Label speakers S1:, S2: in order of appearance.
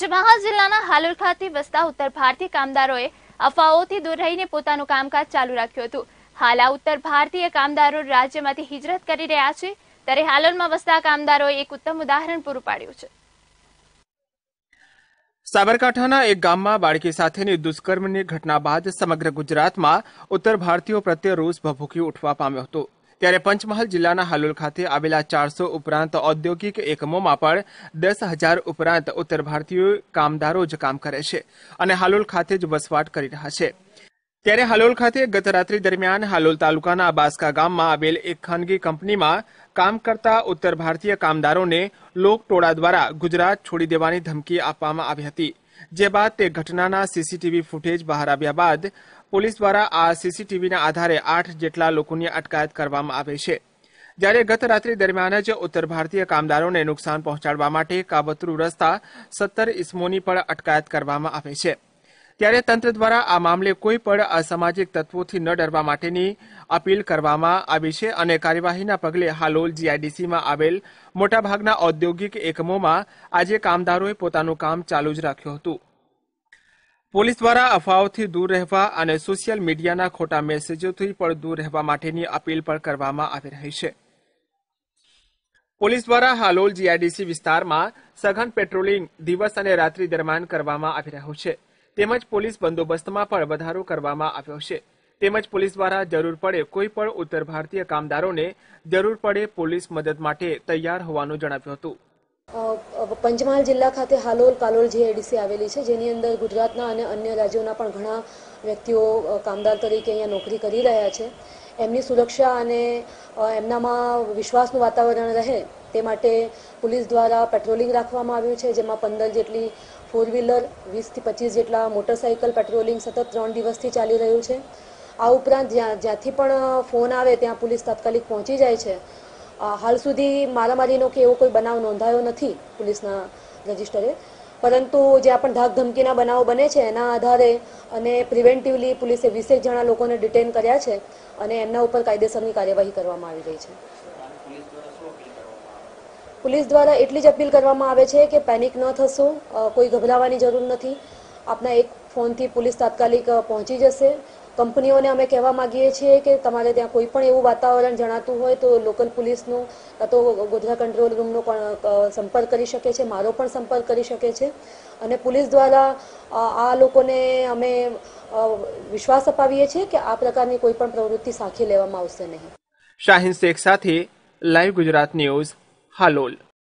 S1: પંચમહાલ જિલ્લાના હાલોલ ખાતે વસતા ઉત્તર ભારતીય કામદારોએ અફવાઓથી દૂર રહીને પોતાનું કામકાજ ચાલુ રાખ્યું હતું હાલ આ ઉત્તર ભારતીય કામદારો રાજ્યમાંથી હિજરત કરી રહ્યા છે ત્યારે હાલોલમાં વસતા કામદારોએ એક ઉત્તમ ઉદાહરણ પૂરું પાડ્યું છે સાબરકાંઠાના એક ગામમાં બાળકી સાથેની દુષ્કર્મની ઘટના બાદ સમગ્ર ગુજરાતમાં ઉત્તર ભારતીયો પ્રત્યે રોષ ભભૂકી ઉઠવા પામ્યો હતો ત્યારે પંચમહાલ જિલ્લાના હાલોલ ખાતે આવેલા ચારસો ઉપરાંત ઔદ્યોગિક એકમોમાં પણ દસ હજાર ઉપરાંત ઉત્તર ભારતીય કામદારો જ કામ કરે છે અને હાલોલ ખાતે જ વસવાટ કરી રહ્યા છે ત્યારે હાલોલ ખાતે ગત દરમિયાન હાલોલ તાલુકાના બાસકા ગામમાં આવેલ એક ખાનગી કંપનીમાં કામ કરતા ઉત્તર ભારતીય કામદારોને લોકટોળા દ્વારા ગુજરાત છોડી દેવાની ધમકી આપવામાં આવી હતી જે બાદ તે ઘટનાના સીસીટીવી ફૂટેજ બહાર આવ્યા બાદ પોલીસ દ્વારા આ સીસીટીવીના આધારે આઠ જેટલા લોકોની અટકાયત કરવામાં આવે છે જ્યારે ગત રાત્રિ દરમિયાન જ ઉત્તર ભારતીય કામદારોને નુકસાન પહોંચાડવા માટે કાબતરૂ રસ્તા સત્તર ઇસમોની પણ અટકાયત કરવામાં આવે છે ત્યારે તંત્ર દ્વારા આ મામલે કોઈ પણ અસામાજિક તત્વોથી ન ડરવા માટેની અપીલ કરવામાં આવી છે અને કાર્યવાહીના પગલે હાલોલ જીઆઈડીસીમાં આવેલ મોટાભાગના ઔદ્યોગિક એકમોમાં આજે કામદારોએ પોતાનું કામ ચાલુ જ રાખ્યું હતું પોલીસ દ્વારા અફવાઓથી દૂર રહેવા અને સોશિયલ મીડિયાના ખોટા મેસેજોથી પણ દૂર રહેવા માટેની અપીલ પણ કરવામાં આવી રહી છે પોલીસ દ્વારા હાલોલ જીઆઈડીસી વિસ્તારમાં સઘન પેટ્રોલિંગ દિવસ અને રાત્રિ દરમિયાન કરવામાં આવી રહ્યું છે તેમજ પોલીસ બંદોબસ્તમાં પણ વધારો કરવામાં આવ્યો છે તેમજ પોલીસ દ્વારા જરૂર પડે કોઈ પણ ઉત્તર ભારતીય કામદારોને જરૂર પડે પોલીસ મદદ માટે તૈયાર હોવાનું જણાવ્યું હતું
S2: પંચમહાલ જિલ્લા ખાતે હાલોલ કાલોલ જે જીઆઈડીસી આવેલી છે જેની અંદર ગુજરાતના અને અન્ય રાજ્યોના પણ ઘણા વ્યક્તિઓ કામદાર તરીકે અહીંયા નોકરી કરી રહ્યા છે એમની સુરક્ષા અને એમનામાં વિશ્વાસનું વાતાવરણ રહે તે માટે પોલીસ દ્વારા પેટ્રોલિંગ રાખવામાં આવ્યું છે જેમાં પંદર જેટલી ફોર વ્હીલર વીસથી પચીસ જેટલા મોટરસાઇકલ પેટ્રોલિંગ સતત ત્રણ દિવસથી ચાલી રહ્યું છે આ ઉપરાંત જ્યાં જ્યાંથી પણ ફોન આવે ત્યાં પોલીસ તાત્કાલિક પહોંચી જાય છે હાલ સુધી મારામારીનો કે એવો કોઈ બનાવ નોંધાયો નથી પોલીસના રજિસ્ટરે પરંતુ જે પણ ધાક ધમકીના બનાવો બને છે એના આધારે અને પ્રિવેન્ટિવલી પોલીસે વીસેક જણા લોકોને ડિટેન કર્યા છે અને એમના ઉપર કાયદેસરની કાર્યવાહી કરવામાં આવી રહી છે પોલીસ દ્વારા એટલી જ અપીલ કરવામાં આવે છે કે પેનિક ન થશો કોઈ ગભરાવાની જરૂર નથી આપના એક ફોનથી પોલીસ તાત્કાલિક પહોંચી જશે કંપનીઓને અમે કહેવા માગીએ છીએ કે તમારે ત્યાં કોઈ પણ એવું વાતાવરણ જણાતું હોય તો લોકલ પોલીસનું કાં તો ગોધરા કંટ્રોલ રૂમનો પણ સંપર્ક કરી શકે છે મારો પણ સંપર્ક કરી શકે છે અને પોલીસ દ્વારા આ લોકોને અમે વિશ્વાસ અપાવીએ છીએ કે આ પ્રકારની કોઈ પણ પ્રવૃત્તિ સાખી લેવામાં આવશે નહીં
S1: શાહીન શેખ સાથે લાઈવ ગુજરાત ન્યૂઝ હાલોલ